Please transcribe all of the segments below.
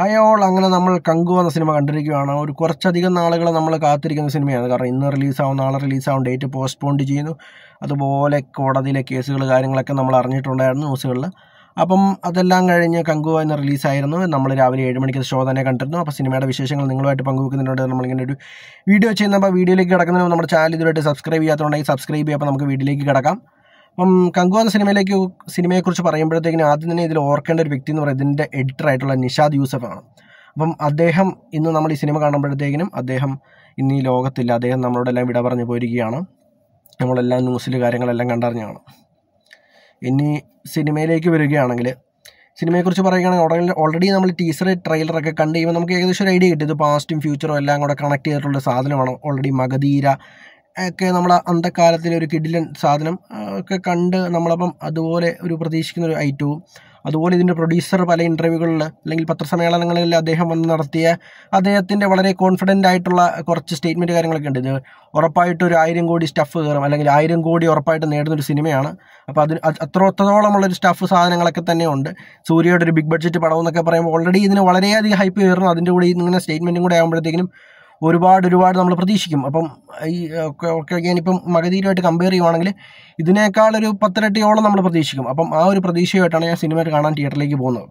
ഹയോൾ അങ്ങനെ നമ്മൾ കങ്കു എന്ന സിനിമ കണ്ടിരിക്കുകയാണ് ഒരു കുറച്ചധികം നാളുകൾ നമ്മൾ കാത്തിരിക്കുന്ന സിനിമയാണ് കാരണം ഇന്ന് റിലീസാവും നാളെ റിലീസാവും ഡേറ്റ് പോസ്റ്റ്പോണ്ട് ചെയ്യുന്നു അതുപോലെ കോടതിയിലെ കേസുകൾ കാര്യങ്ങളൊക്കെ നമ്മൾ അറിഞ്ഞിട്ടുണ്ടായിരുന്നു ന്യൂസുകളിൽ അപ്പം അതെല്ലാം കഴിഞ്ഞ് കങ്കു എന്ന റിലീസായിരുന്നു നമ്മൾ രാവിലെ ഏഴ് മണിക്ക് ഷോ തന്നെ കണ്ടിരുന്നു അപ്പോൾ സിനിമയുടെ വിശേഷങ്ങൾ നിങ്ങളുമായിട്ട് പങ്കുവെക്കുന്നുണ്ട് നമ്മളിങ്ങനെ ഒരു വീഡിയോ ചെയ്യുന്നപ്പോൾ വീഡിയോയിലേക്ക് കിടക്കുന്നതിന് നമ്മുടെ ചാനൽ ഇതുവരെ സബ്സ്ക്രൈബ് ചെയ്യാത്തതുണ്ടെങ്കിൽ സബ്സ്ക്രൈബ് ചെയ്യുമ്പോൾ നമുക്ക് വീഡിയോയിലേക്ക് കിടക്കാം അപ്പം കങ്കു എന്ന സിനിമയിലേക്ക് സിനിമയെക്കുറിച്ച് പറയുമ്പോഴത്തേക്കിനും ആദ്യം തന്നെ ഇതിൽ ഓർക്കേണ്ട ഒരു വ്യക്തി എന്ന് പറയുന്നത് ഇതിൻ്റെ ആയിട്ടുള്ള നിഷാദ് യൂസഫാണ് അപ്പം അദ്ദേഹം ഇന്ന് നമ്മൾ ഈ സിനിമ കാണുമ്പോഴത്തേക്കിനും അദ്ദേഹം ഇന്ന് ഈ ലോകത്തില്ല അദ്ദേഹം നമ്മളോടെല്ലാം വിട പറഞ്ഞു പോയിരിക്കുകയാണ് നമ്മളെല്ലാം ന്യൂസിൽ കാര്യങ്ങളെല്ലാം കണ്ടറിഞ്ഞാണ് ഇനി സിനിമയിലേക്ക് വരികയാണെങ്കിൽ സിനിമയെക്കുറിച്ച് പറയുകയാണെങ്കിൽ ഓൾറെഡി നമ്മൾ ടീസർ ട്രെയിലറൊക്കെ കണ്ട് കഴിയുമ്പോൾ നമുക്ക് ഏകദേശം ഒരു ഐഡിയ കിട്ടി ഇത് പാസ്റ്റും ഫ്യൂച്ചറും എല്ലാം കൂടെ കണക്ട് ചെയ്തിട്ടുള്ള സാധനമാണ് ഓൾറെഡി മഗധീര ഒക്കെ നമ്മളെ അന്തക്കാലത്തിലെ ഒരു കിഡിലൻ സാധനം ഒക്കെ കണ്ട് നമ്മളപ്പം അതുപോലെ ഒരു പ്രതീക്ഷിക്കുന്ന ഒരു ഐറ്റവും അതുപോലെ ഇതിൻ്റെ പ്രൊഡ്യൂസർ പല ഇൻ്റർവ്യൂകളിൽ അല്ലെങ്കിൽ പത്രസമ്മേളനങ്ങളിൽ അദ്ദേഹം വന്ന് നടത്തിയ അദ്ദേഹത്തിൻ്റെ വളരെ കോൺഫിഡൻ്റ് ആയിട്ടുള്ള കുറച്ച് സ്റ്റേറ്റ്മെൻറ്റ് കാര്യങ്ങളൊക്കെ ഉണ്ട് ഇത് ഉറപ്പായിട്ട് ഒരു ആയിരം കോടി സ്റ്റഫ് കയറും അല്ലെങ്കിൽ ആയിരം കോടി ഉറപ്പായിട്ട് നേടുന്നൊരു സിനിമയാണ് അപ്പോൾ അതിന് അത്രത്തോളമുള്ളൊരു സ്റ്റഫ് സാധനങ്ങളൊക്കെ തന്നെയുണ്ട് സൂര്യയുടെ ഒരു ബിഗ് ബഡ്ജറ്റ് പടവും എന്നൊക്കെ പറയുമ്പോൾ ഓൾറെഡി ഇതിന് വളരെയധികം ഹൈപ്പ് കയറുന്നു അതിൻ്റെ കൂടെ ഇങ്ങനെ സ്റ്റേറ്റ്മെൻറ്റും കൂടെ ആകുമ്പോഴത്തേക്കിനും ഒരുപാട് ഒരുപാട് നമ്മൾ പ്രതീക്ഷിക്കും അപ്പം ഈ ഒക്കെ ഞാനിപ്പം മകധീരമായിട്ട് കമ്പയർ ചെയ്യുവാണെങ്കിൽ ഇതിനേക്കാളൊരു പത്തിരട്ടിയോളം നമ്മൾ പ്രതീക്ഷിക്കും അപ്പം ആ ഒരു പ്രതീക്ഷയുമായിട്ടാണ് ഞാൻ സിനിമ കാണാൻ തിയേറ്ററിലേക്ക് പോകുന്നത്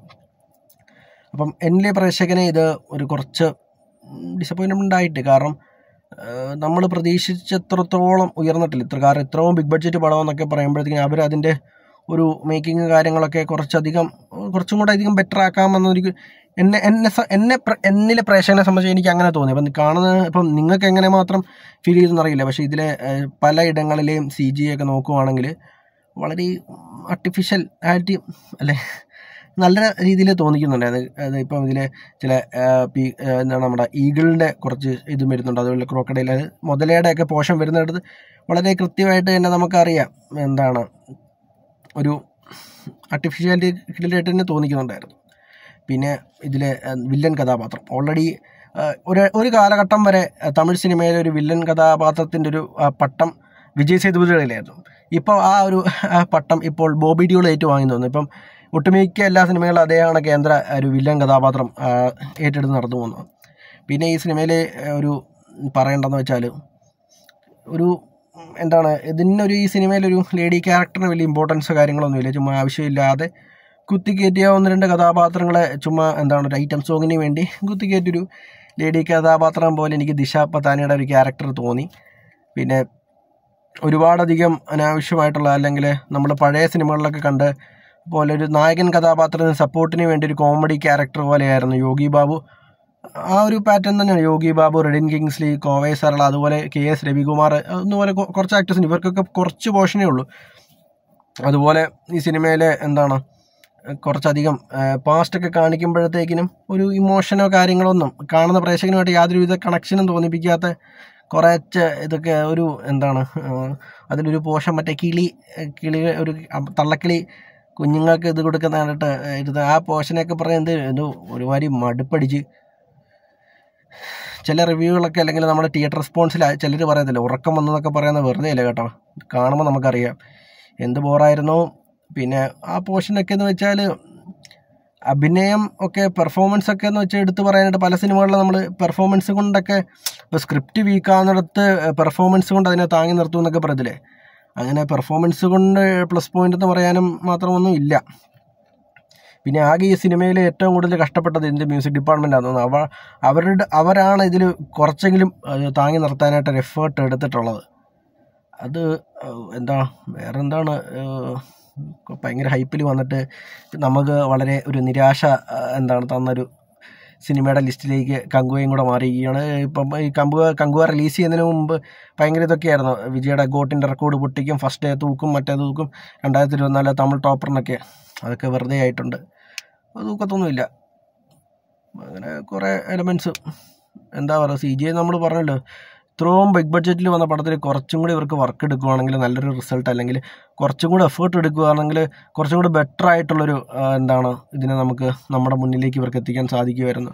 അപ്പം എൻ്റെ പ്രേക്ഷകനെ ഇത് ഒരു കുറച്ച് ഡിസപ്പോയിൻമെൻ്റ് ആയിട്ട് കാരണം നമ്മൾ പ്രതീക്ഷിച്ചത്രത്തോളം ഉയർന്നിട്ടില്ല ഇത്ര കാരണം ഇത്രയും ബിഗ് ബഡ്ജറ്റ് പടമെന്നൊക്കെ പറയുമ്പോഴത്തേക്കും അവർ അതിൻ്റെ ഒരു മേക്കിങ് കാര്യങ്ങളൊക്കെ കുറച്ചധികം കുറച്ചും കൂടെ അധികം ബെറ്റർ ആക്കാമെന്നൊരു എന്നെ എന്നെ എന്നെ എന്നിലെ പ്രേക്ഷകനെ സംബന്ധിച്ച് എനിക്ക് അങ്ങനെ തോന്നി അപ്പം കാണുന്ന ഇപ്പം നിങ്ങൾക്ക് എങ്ങനെ മാത്രം ഫീൽ ചെയ്തെന്ന് അറിയില്ല പക്ഷേ ഇതിലെ പല ഇടങ്ങളിലെയും സി ജി ഒക്കെ നോക്കുവാണെങ്കിൽ വളരെ ആർട്ടിഫിഷ്യൽ ആയിട്ട് അല്ലെ നല്ല രീതിയിൽ തോന്നിക്കുന്നുണ്ട് അത് ഇപ്പം ഇതിലെ ചില പി എന്താണ് നമ്മുടെ ഈഗിളിൻ്റെ കുറച്ച് ഇതും വരുന്നുണ്ട് അതുപോലെ ക്രോക്കഡൈൽ മുതലയുടെ ഒക്കെ പോഷൻ വരുന്നിടത്ത് വളരെ കൃത്യമായിട്ട് തന്നെ നമുക്കറിയാം എന്താണ് ഒരു ആർട്ടിഫിഷ്യാലിറ്റി കിടിലായിട്ട് തന്നെ തോന്നിക്കുന്നുണ്ടായിരുന്നു പിന്നെ ഇതിലെ വില്ലൻ കഥാപാത്രം ഓൾറെഡി ഒരു ഒരു കാലഘട്ടം വരെ തമിഴ് സിനിമയിലെ ഒരു വില്ലൻ കഥാപാത്രത്തിൻ്റെ ഒരു പട്ടം വിജയ് സേതുപതികളിലായിരുന്നു ഇപ്പോൾ ആ ഒരു പട്ടം ഇപ്പോൾ ബോബി ഡിയോൾ ഏറ്റുവാങ്ങി തോന്നുന്നു ഇപ്പം ഒട്ടുമിക്ക എല്ലാ സിനിമകളും അദ്ദേഹമാണ് കേന്ദ്ര ഒരു വില്ലൻ കഥാപാത്രം ഏറ്റെടുത്ത് നടന്നു പോകുന്നത് പിന്നെ ഈ സിനിമയിൽ ഒരു പറയേണ്ടതെന്ന് വെച്ചാൽ ഒരു എന്താണ് ഇതിനൊരു ഈ സിനിമയിലൊരു ലേഡി ക്യാരക്ടറിന് വലിയ ഇമ്പോർട്ടൻസോ കാര്യങ്ങളൊന്നുമില്ല ചുമ്മാ ആവശ്യമില്ലാതെ കുത്തിക്കയറ്റിയ ഒന്ന് രണ്ട് കഥാപാത്രങ്ങളെ ചുമ്മാ എന്താണ് ഒരു ഐറ്റം സോങ്ങിന് വേണ്ടി കുത്തിക്കയറ്റൊരു ലേഡി കഥാപാത്രം പോലെ എനിക്ക് ദിശ പത്താനിയുടെ ഒരു ക്യാരക്ടർ തോന്നി പിന്നെ ഒരുപാടധികം അനാവശ്യമായിട്ടുള്ള അല്ലെങ്കിൽ നമ്മൾ പഴയ സിനിമകളിലൊക്കെ കണ്ട് പോലെ ഒരു നായകൻ കഥാപാത്രത്തിന് സപ്പോർട്ടിന് വേണ്ടി ഒരു കോമഡി ക്യാരക്ടർ പോലെയായിരുന്നു യോഗി ബാബു ആ ഒരു പാറ്റേൺ തന്നെയാണ് യോഗി ബാബു റെഡിൻ കിങ്സ്ലി കോവൈ സരള അതുപോലെ കെ എസ് രവികുമാർ അതുപോലെ കുറച്ച് ആക്ടേഴ്സ് ഇവർക്കൊക്കെ കുറച്ച് പോഷനേ ഉള്ളൂ അതുപോലെ ഈ സിനിമയിലെ എന്താണ് കുറച്ചധികം പാസ്റ്റൊക്കെ കാണിക്കുമ്പോഴത്തേക്കിനും ഒരു ഇമോഷനോ കാര്യങ്ങളൊന്നും കാണുന്ന പ്രേക്ഷകനുമായിട്ട് യാതൊരുവിധ കണക്ഷനും തോന്നിപ്പിക്കാത്ത കുറച്ച് ഇതൊക്കെ ഒരു എന്താണ് അതിലൊരു പോഷൻ മറ്റേ കിളി കിളി ഒരു തള്ളക്കിളി കുഞ്ഞുങ്ങൾക്ക് ഇത് കൊടുക്കുന്നതായിട്ട് കണ്ടിട്ട് ഇത് ആ പോഷനൊക്കെ പറയുന്നത് എന്ത് ഒരുമാതിരി മടുപ്പടിച്ച് ചില റിവ്യൂകളൊക്കെ അല്ലെങ്കിൽ നമ്മുടെ തിയേറ്റർ റെസ്പോൺസിൽ ചിലർ പറയത്തില്ല ഉറക്കം വന്നതൊക്കെ പറയുന്നത് വെറുതെ ഇല്ല കേട്ടോ കാണുമ്പോൾ നമുക്കറിയാം എന്ത് ബോറായിരുന്നു പിന്നെ ആ പോർഷനൊക്കെ എന്ന് വെച്ചാൽ അഭിനയം ഒക്കെ പെർഫോമൻസ് ഒക്കെ എന്ന് വെച്ചാൽ എടുത്തു പറയാനായിട്ട് പല സിനിമകളിലും നമ്മൾ പെർഫോമൻസ് കൊണ്ടൊക്കെ ഇപ്പോൾ സ്ക്രിപ്റ്റ് വീക്കാവുന്നിടത്ത് പെർഫോമൻസ് കൊണ്ട് അതിനെ താങ്ങി നിർത്തുമെന്നൊക്കെ പറയത്തില്ലേ അങ്ങനെ പെർഫോമൻസ് കൊണ്ട് പ്ലസ് പോയിന്റ് എന്ന് പറയാനും മാത്രമൊന്നും ഇല്ല പിന്നെ ആകെ ഈ സിനിമയിൽ ഏറ്റവും കൂടുതൽ കഷ്ടപ്പെട്ടത് ഇതിൻ്റെ മ്യൂസിക് ഡിപ്പാർട്ട്മെൻറ്റാന്ന് തോന്നുന്നു അവ അവരുടെ അവരാണ് ഇതിൽ കുറച്ചെങ്കിലും താങ്ങി നിർത്താനായിട്ട് ഒരു എഫേർട്ട് എടുത്തിട്ടുള്ളത് അത് എന്താ വേറെന്താണ് ഭയങ്കര ഹൈപ്പിൽ വന്നിട്ട് നമുക്ക് വളരെ ഒരു നിരാശ എന്താണ് തന്നൊരു സിനിമയുടെ ലിസ്റ്റിലേക്ക് കങ്കുവയും കൂടെ മാറിയിരിക്കുകയാണ് ഇപ്പം ഈ കമ്പുവ കങ്കുവ റിലീസ് ചെയ്യുന്നതിന് മുമ്പ് ഭയങ്കര ഇതൊക്കെയായിരുന്നു വിജയുടെ ഗോട്ടിൻ്റെ റെക്കോർഡ് പൊട്ടിക്കും ഫസ്റ്റ് ഡേ തൂക്കും മറ്റേ തൂക്കും രണ്ടായിരത്തി ഇരുപത്തിനാല് തമിഴ് ടോപ്പറിനൊക്കെ അതൊക്കെ വെറുതെ ആയിട്ടുണ്ട് തൂക്കത്തൊന്നുമില്ല അങ്ങനെ കുറേ എലമെൻസ് എന്താ പറയുക സി ജി നമ്മൾ പറഞ്ഞല്ലോ ഇത്രയും ബിഗ് ബഡ്ജറ്റിൽ വന്ന പടത്തിൽ കുറച്ചും കൂടി ഇവർക്ക് വർക്ക് എടുക്കുകയാണെങ്കിൽ നല്ലൊരു റിസൾട്ട് അല്ലെങ്കിൽ കുറച്ചും കൂടി എഫേർട്ട് എടുക്കുകയാണെങ്കിൽ കുറച്ചും കൂടി ബെറ്റർ ആയിട്ടുള്ളൊരു എന്താണ് ഇതിനെ നമുക്ക് നമ്മുടെ മുന്നിലേക്ക് ഇവർക്ക് എത്തിക്കാൻ സാധിക്കുമായിരുന്നു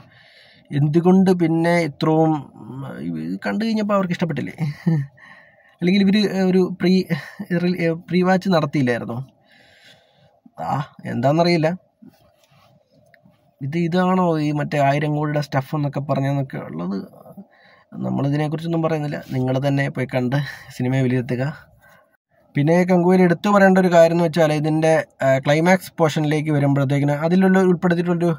എന്തുകൊണ്ട് പിന്നെ ഇത്രയും കണ്ടു കഴിഞ്ഞപ്പോൾ അവർക്ക് ഇഷ്ടപ്പെട്ടില്ലേ അല്ലെങ്കിൽ ഇവർ ഒരു പ്രീ പ്രീ വാച്ച് നടത്തിയില്ലായിരുന്നു ആ എന്താണെന്നറിയില്ല ഇത് ഇതാണോ ഈ മറ്റേ ആയിരം കോടിയുടെ സ്റ്റഫ് എന്നൊക്കെ പറഞ്ഞെന്നൊക്കെ ഉള്ളത് നമ്മളിതിനെക്കുറിച്ചൊന്നും പറയുന്നില്ല നിങ്ങൾ തന്നെ പോയി കണ്ട് സിനിമയെ വിലയിരുത്തുക പിന്നെ കങ്കുവിൽ എടുത്തു പറയേണ്ട ഒരു കാര്യം എന്ന് വെച്ചാൽ ഇതിൻ്റെ ക്ലൈമാക്സ് പോർഷനിലേക്ക് വരുമ്പോഴത്തേക്കിന് അതിലുള്ള ഉൾപ്പെടുത്തിയിട്ടൊരു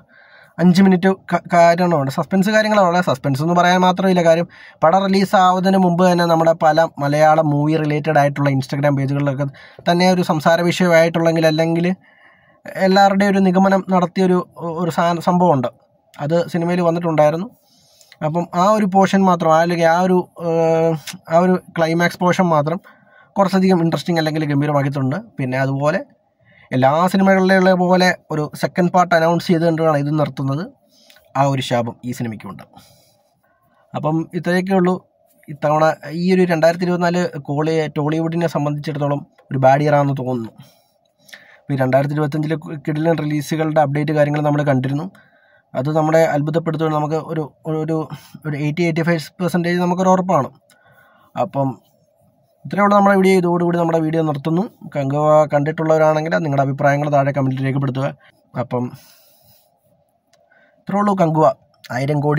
അഞ്ച് മിനിറ്റ് കാര്യമാണ് സസ്പെൻസ് കാര്യങ്ങളാണ് സസ്പെൻസ് എന്ന് പറയാൻ മാത്രമില്ല കാര്യം പടം റിലീസ് ആവുന്നതിന് മുമ്പ് തന്നെ നമ്മുടെ പല മലയാള മൂവി റിലേറ്റഡ് ആയിട്ടുള്ള ഇൻസ്റ്റാഗ്രാം പേജുകളിലൊക്കെ തന്നെ ഒരു സംസാര വിഷയമായിട്ടുള്ളെങ്കിൽ അല്ലെങ്കിൽ എല്ലാവരുടെയും ഒരു നിഗമനം നടത്തിയൊരു ഒരു സാ സംഭവമുണ്ട് അത് സിനിമയിൽ വന്നിട്ടുണ്ടായിരുന്നു അപ്പം ആ ഒരു പോർഷൻ മാത്രം അല്ലെങ്കിൽ ആ ഒരു ആ ഒരു ക്ലൈമാക്സ് പോർഷൻ മാത്രം കുറച്ചധികം ഇൻട്രസ്റ്റിംഗ് അല്ലെങ്കിൽ ഗംഭീരമാക്കിയിട്ടുണ്ട് പിന്നെ അതുപോലെ എല്ലാ സിനിമകളിലുള്ള പോലെ ഒരു സെക്കൻഡ് പാർട്ട് അനൗൺസ് ചെയ്തുകൊണ്ടാണ് ഇത് നിർത്തുന്നത് ആ ഒരു ശാപം ഈ സിനിമയ്ക്കുണ്ട് അപ്പം ഇത്രയൊക്കെ ഉള്ളൂ ഇത്തവണ ഈ ഒരു രണ്ടായിരത്തി ഇരുപത്തിനാല് കോളി ടോളിവുഡിനെ സംബന്ധിച്ചിടത്തോളം ഒരു ബാഡ് ഇയർ ആണെന്ന് തോന്നുന്നു ഇപ്പോൾ ഈ രണ്ടായിരത്തി ഇരുപത്തഞ്ചിലെ കിടിലൻ റിലീസുകളുടെ അപ്ഡേറ്റ് കാര്യങ്ങൾ നമ്മൾ കണ്ടിരുന്നു അത് നമ്മളെ അത്ഭുതപ്പെടുത്തുക നമുക്ക് ഒരു ഒരു ഒരു എയ്റ്റി എയ്റ്റി ഫൈവ് പെർസെൻറ്റേജ് നമുക്കൊരു ഉറപ്പാണ് അപ്പം ഇത്രയേ ഉള്ളൂ നമ്മുടെ വീഡിയോ ഇതോടുകൂടി നമ്മുടെ വീഡിയോ നിർത്തുന്നു കങ്കുവ കണ്ടിട്ടുള്ളവരാണെങ്കിൽ നിങ്ങളുടെ അഭിപ്രായങ്ങൾ താഴെ കമൻറ്റിൽ രേഖപ്പെടുത്തുക അപ്പം ഇത്രയേ ഉള്ളൂ കങ്കുവ ആയിരം കോടി